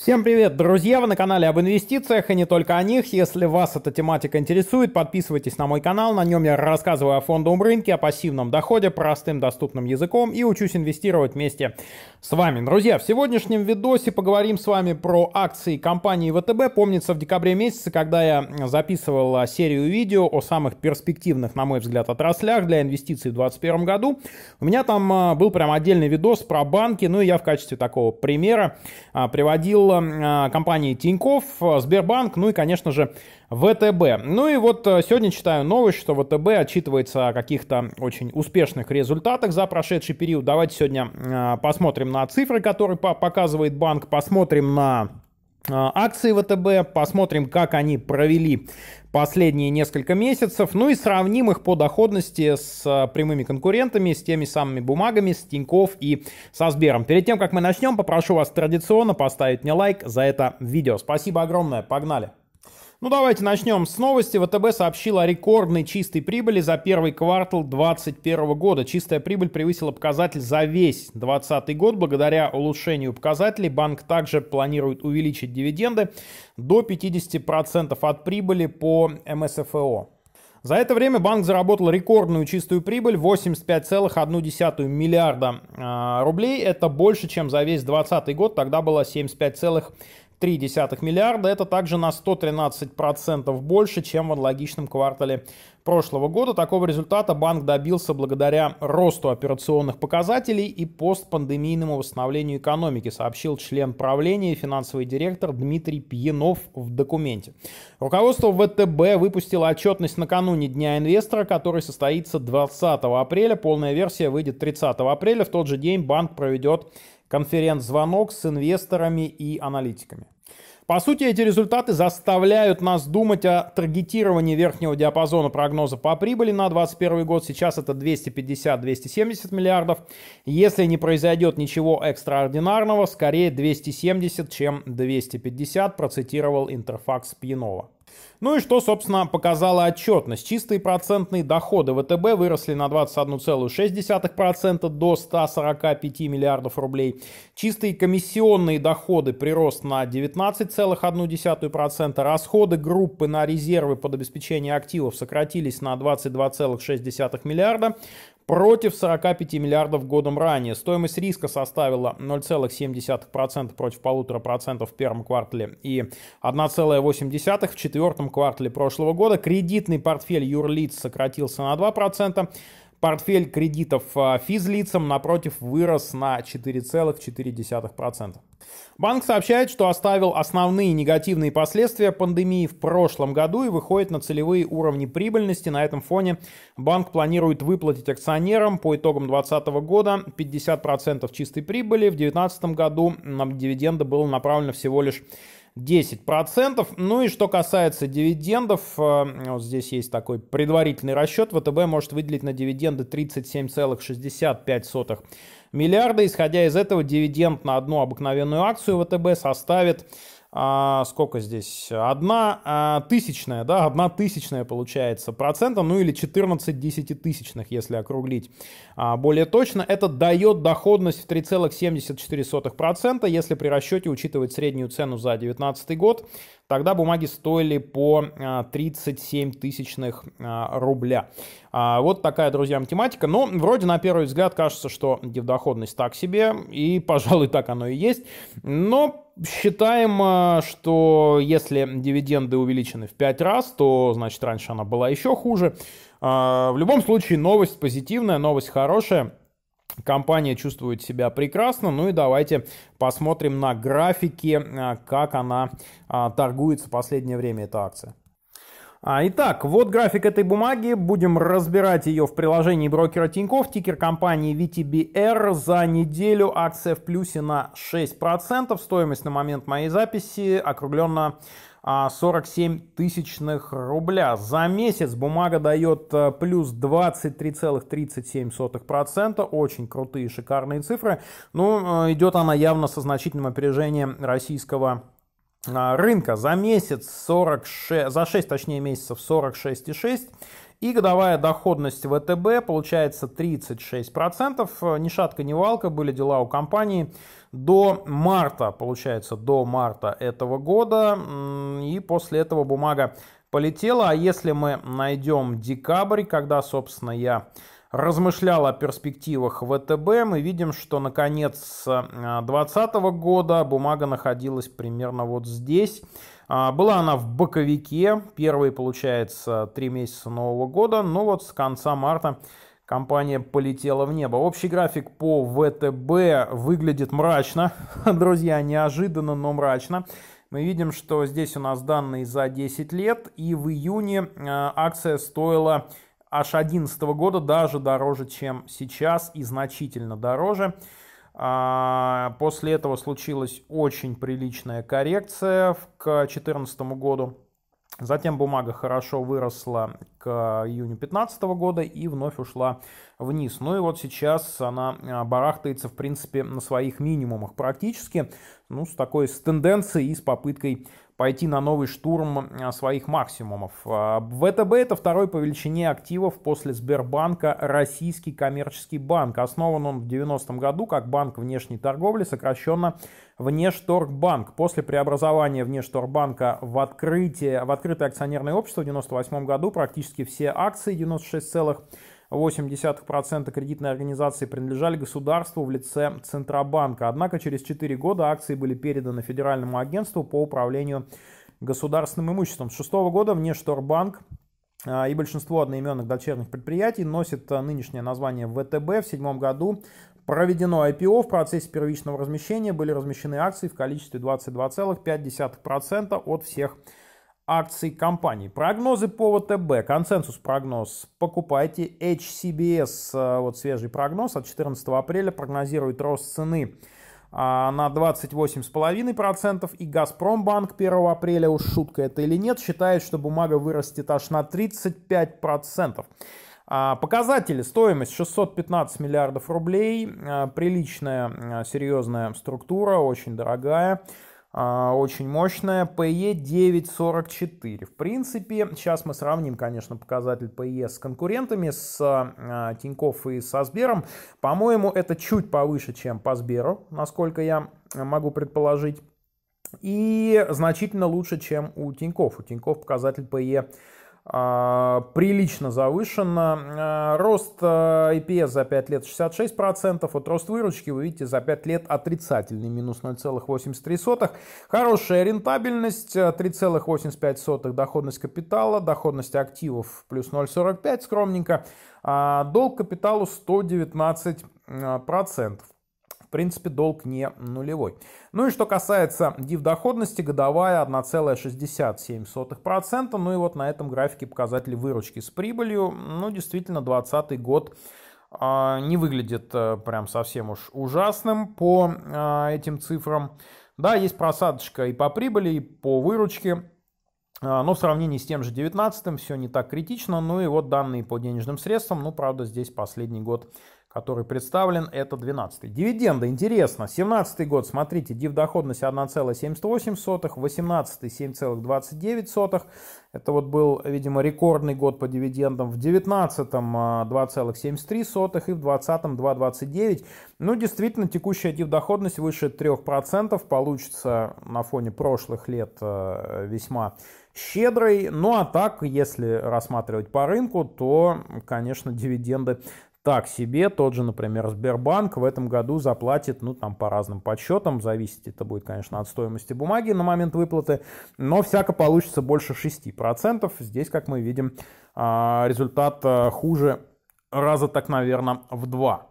Всем привет, друзья! Вы на канале об инвестициях и не только о них. Если вас эта тематика интересует, подписывайтесь на мой канал. На нем я рассказываю о фондовом рынке, о пассивном доходе, простым доступным языком и учусь инвестировать вместе с вами. Друзья, в сегодняшнем видосе поговорим с вами про акции компании ВТБ. Помнится, в декабре месяце, когда я записывал серию видео о самых перспективных, на мой взгляд, отраслях для инвестиций в 2021 году, у меня там а, был прям отдельный видос про банки, ну и я в качестве такого примера а, приводил было а, компании Тиньков, Сбербанк, ну и, конечно же, ВТБ. Ну и вот э, сегодня читаю новость, что ВТБ отчитывается о каких-то очень успешных результатах за прошедший период. Давайте сегодня а, посмотрим на цифры, которые показывает банк, посмотрим на а, акции ВТБ, посмотрим, как они провели последние несколько месяцев, ну и сравним их по доходности с а, прямыми конкурентами, с теми самыми бумагами, с Тиньков и со Сбером. Перед тем, как мы начнем, попрошу вас традиционно поставить мне лайк за это видео. Спасибо огромное, погнали! Ну давайте начнем с новости. ВТБ сообщила о рекордной чистой прибыли за первый квартал 2021 года. Чистая прибыль превысила показатель за весь 2020 год. Благодаря улучшению показателей банк также планирует увеличить дивиденды до 50% от прибыли по МСФО. За это время банк заработал рекордную чистую прибыль 85,1 миллиарда а, рублей. Это больше, чем за весь 2020 год. Тогда было 75, 1,3 миллиарда. Это также на 113% больше, чем в аналогичном квартале прошлого года. Такого результата банк добился благодаря росту операционных показателей и постпандемийному восстановлению экономики, сообщил член правления и финансовый директор Дмитрий Пьянов в документе. Руководство ВТБ выпустило отчетность накануне Дня инвестора, который состоится 20 апреля. Полная версия выйдет 30 апреля. В тот же день банк проведет конференц-звонок с инвесторами и аналитиками. По сути, эти результаты заставляют нас думать о таргетировании верхнего диапазона прогноза по прибыли на 2021 год. Сейчас это 250-270 миллиардов. Если не произойдет ничего экстраординарного, скорее 270, чем 250, процитировал Интерфакс Пьянова. Ну и что, собственно, показала отчетность. Чистые процентные доходы ВТБ выросли на 21,6% до 145 миллиардов рублей. Чистые комиссионные доходы прирост на 19,1%. Расходы группы на резервы под обеспечение активов сократились на 22,6 миллиарда против 45 миллиардов годом ранее. Стоимость риска составила 0,7% против 1,5% в первом квартале и 1,8% в четвертом квартале прошлого года. Кредитный портфель юрлиц сократился на 2%. Портфель кредитов а, физлицам, напротив, вырос на 4,4%. Банк сообщает, что оставил основные негативные последствия пандемии в прошлом году и выходит на целевые уровни прибыльности. На этом фоне банк планирует выплатить акционерам по итогам 2020 года 50% чистой прибыли. В 2019 году на дивиденды было направлено всего лишь 10%. Ну и что касается дивидендов, э, вот здесь есть такой предварительный расчет. ВТБ может выделить на дивиденды 37,65 миллиарда. Исходя из этого, дивиденд на одну обыкновенную акцию ВТБ составит а, сколько здесь, одна а, тысячная, да, одна тысячная получается процента, ну или 14 десятитысячных, если округлить а, более точно, это дает доходность в 3,74%, если при расчете учитывать среднюю цену за 2019 год, тогда бумаги стоили по 37 тысячных рубля. Вот такая, друзья, математика. Но ну, вроде на первый взгляд кажется, что доходность так себе, и, пожалуй, так оно и есть. Но Считаем, а, что если дивиденды увеличены в 5 раз, то значит раньше она была еще хуже. А, в любом случае новость позитивная, новость хорошая. Компания чувствует себя прекрасно. Ну и давайте посмотрим на графики, а, как она торгуется в последнее время, эта акция. А, итак, вот график этой бумаги. Будем разбирать ее в приложении брокера Тинькофф. Тикер компании VTBR за неделю акция в плюсе на 6%. Стоимость на момент моей записи округленно 47 а, тысячных рубля. За месяц бумага дает э, плюс 23,37%. Очень крутые, шикарные цифры. Ну, э, идет она явно со значительным опережением российского а, рынка за месяц 46, за 6, точнее месяцев 46,6 и годовая доходность ВТБ получается 36%. Ни шатка, ни валка были дела у компании до марта, получается, до марта этого года. И после этого бумага полетела. А если мы найдем декабрь, когда, собственно, я размышлял о перспективах ВТБ, мы видим, что на конец 2020 года бумага находилась примерно вот здесь. А, была она в боковике, первые, получается, три месяца Нового года, но вот с конца марта компания полетела в небо. Общий график по ВТБ выглядит мрачно, друзья, неожиданно, но мрачно. Мы видим, что здесь у нас данные за 10 лет, и в июне э, акция стоила аж 2011 года даже дороже, чем сейчас и значительно дороже. А, после этого случилась очень приличная коррекция к 2014 году. Затем бумага хорошо выросла к июню 2015 года и вновь ушла вниз. Ну и вот сейчас она а, барахтается, в принципе, на своих минимумах практически, ну, с такой с тенденцией и с попыткой пойти на новый штурм а, своих максимумов. А, ВТБ э это второй по величине активов после Сбербанка российский коммерческий банк. Основан он в 90-м году как банк внешней торговли, сокращенно Внешторгбанк. После преобразования Внешторгбанка в, открытие, в открытое акционерное общество в 1998 году практически все акции 96,8% кредитной организации принадлежали государству в лице Центробанка. Однако через 4 года акции были переданы Федеральному агентству по управлению государственным имуществом. С 2006 года Внешторбанк а, и большинство одноименных дочерних предприятий носит а, нынешнее название ВТБ. В седьмом году Проведено IPO, в процессе первичного размещения были размещены акции в количестве 22,5% от всех акций компании. Прогнозы по ВТБ, консенсус прогноз. Покупайте HCBS, э, вот свежий прогноз от 14 апреля прогнозирует рост цены а, на 28,5%. И Газпромбанк 1 апреля, уж шутка это или нет, считает, что бумага вырастет аж на 35%. А, показатели, стоимость 615 миллиардов рублей, а, приличная, а, серьезная структура, очень дорогая, очень мощная, PE 944. В принципе, сейчас мы сравним, конечно, показатель PE с конкурентами, с Тинькофф и со Сбером. По-моему, это чуть повыше, чем по Сберу, насколько я могу предположить. И значительно лучше, чем у Тиньков. У Тиньков показатель PE а, прилично завышена. Рост EPS а, за 5 лет 66%, вот рост выручки, вы видите, за 5 лет отрицательный, минус 0,83. Хорошая рентабельность, 3,85 а, доходность капитала, доходность активов плюс 0,45, скромненько. Долг капиталу 119%. В принципе, долг не нулевой. Ну и что касается див-доходности, годовая 1,67%. Ну и вот на этом графике показатели выручки с прибылью. Ну, действительно, 2020 год а, не выглядит э, прям совсем уж ужасным по а, этим цифрам. Да, есть просадочка и по прибыли, и по выручке. А, но в сравнении с тем же 19-м все не так критично. Ну и вот данные по денежным средствам. Ну, правда, здесь последний год который представлен, это 12. Дивиденды, интересно, 17 год, смотрите, дивдоходность 1,78, 18 7,29, это вот был, видимо, рекордный год по дивидендам, в 19 2,73 а, и в 20 2,29. Ну, действительно, текущая дивдоходность выше 3%, получится на фоне прошлых лет а, весьма щедрой. Ну а так, если рассматривать по рынку, то, конечно, дивиденды так себе. Тот же, например, Сбербанк в этом году заплатит, ну, там, по разным подсчетам, зависит, это будет, конечно, от стоимости бумаги на момент выплаты, но всяко получится больше 6%. Здесь, как мы видим, а, результат а, хуже раза так, наверное, в два.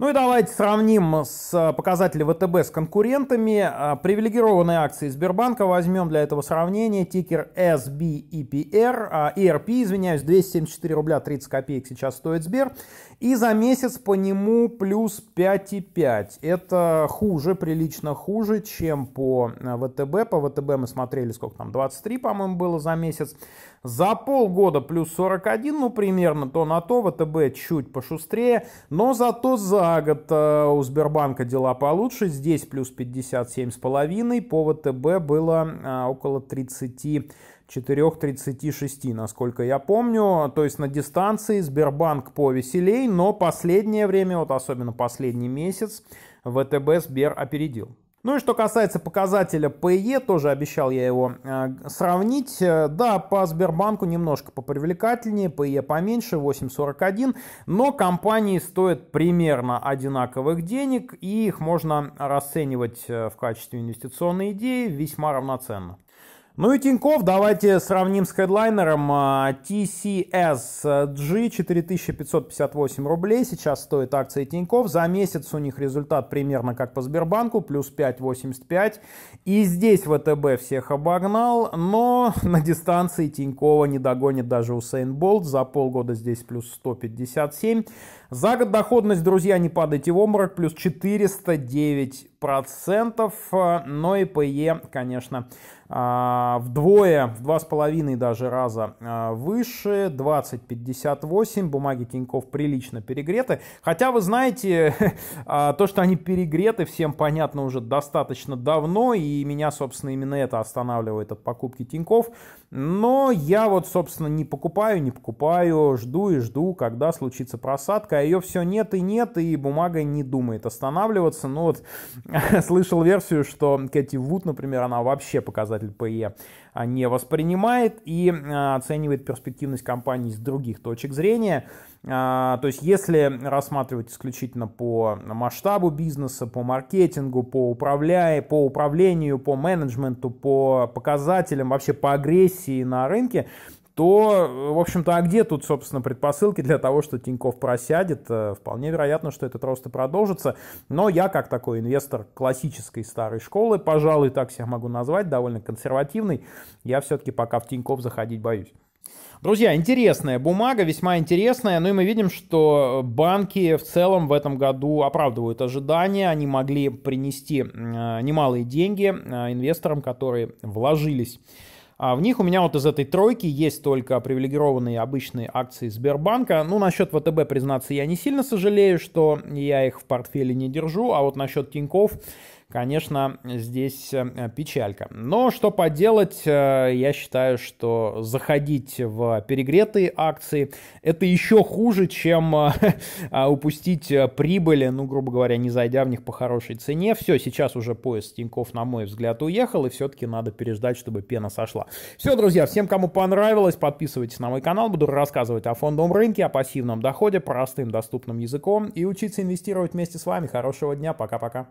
Ну и давайте сравним с э, показатели ВТБ с конкурентами. Э, привилегированные акции Сбербанка возьмем для этого сравнения. Тикер SBEPR, э, ERP, извиняюсь, 274 рубля 30 копеек сейчас стоит Сбер. И за месяц по нему плюс 5,5. Это хуже, прилично хуже, чем по ВТБ. По ВТБ мы смотрели, сколько там, 23, по-моему, было за месяц. За полгода плюс 41, ну примерно то на то. ВТБ чуть пошустрее, но зато за на год э, у Сбербанка дела получше. Здесь плюс 57,5. По ВТБ было э, около 30 4.36, насколько я помню. То есть на дистанции Сбербанк повеселей, но последнее время, вот особенно последний месяц, ВТБ Сбер опередил. Ну и что касается показателя ПЕ, e, тоже обещал я его э, сравнить. Э, да, по Сбербанку немножко попривлекательнее, ПЕ e поменьше, 8,41, но компании стоят примерно одинаковых денег, и их можно расценивать э, в качестве инвестиционной идеи весьма равноценно. Ну и Тиньков, давайте сравним с хедлайнером. TCSG а, 4558 э э, рублей сейчас стоит акция Тиньков. За месяц у них результат примерно как по Сбербанку, плюс 5,85. И здесь ВТБ всех обогнал, но на дистанции Тинькова не догонит даже Усейн Болт. За полгода здесь плюс 157. За год доходность, друзья, не падайте в обморок, плюс 409%, а, но и ПЕ, конечно, а, вдвое, в два с половиной даже раза а, выше, 20,58, бумаги Тиньков прилично перегреты, хотя вы знаете, то, что они перегреты, всем понятно уже достаточно давно, и меня, собственно, именно это останавливает от покупки Тиньков, но я вот, собственно, не покупаю, не покупаю, жду и жду, когда случится просадка, а ее все нет и нет, и бумага не думает останавливаться. Ну вот, слышал версию, что Кэти Вуд, например, она вообще показатель ПЕ а, не воспринимает и а, оценивает перспективность компании с других точек зрения. А, то есть если рассматривать исключительно по масштабу бизнеса, по маркетингу, по, управляя, по управлению, по менеджменту, по показателям, вообще по агрессии на рынке, то, э, в общем-то, а где тут, собственно, предпосылки для того, что Тиньков просядет? Э, вполне вероятно, что этот рост и продолжится. Но я, как такой инвестор классической старой школы, пожалуй, так себя могу назвать, довольно консервативный, я все-таки пока в Тиньков заходить боюсь. Друзья, интересная бумага, весьма интересная. Ну и мы видим, что банки в целом в этом году оправдывают ожидания. Они могли принести э, немалые деньги инвесторам, которые вложились а в них у меня вот из этой тройки есть только привилегированные обычные акции Сбербанка. Ну, насчет ВТБ, признаться, я не сильно сожалею, что я их в портфеле не держу, а вот насчет Тинькофф конечно, здесь э, печалька. Но что поделать, э, я считаю, что заходить в перегретые акции это еще хуже, чем э, а, упустить прибыли, ну, грубо говоря, не зайдя в них по хорошей цене. Все, сейчас уже поезд Тиньков, на мой взгляд, уехал, и все-таки надо переждать, чтобы пена сошла. Все, друзья, всем, кому понравилось, подписывайтесь на мой канал, буду рассказывать о фондовом рынке, о пассивном доходе, простым доступным языком и учиться инвестировать вместе с вами. Хорошего дня, пока-пока.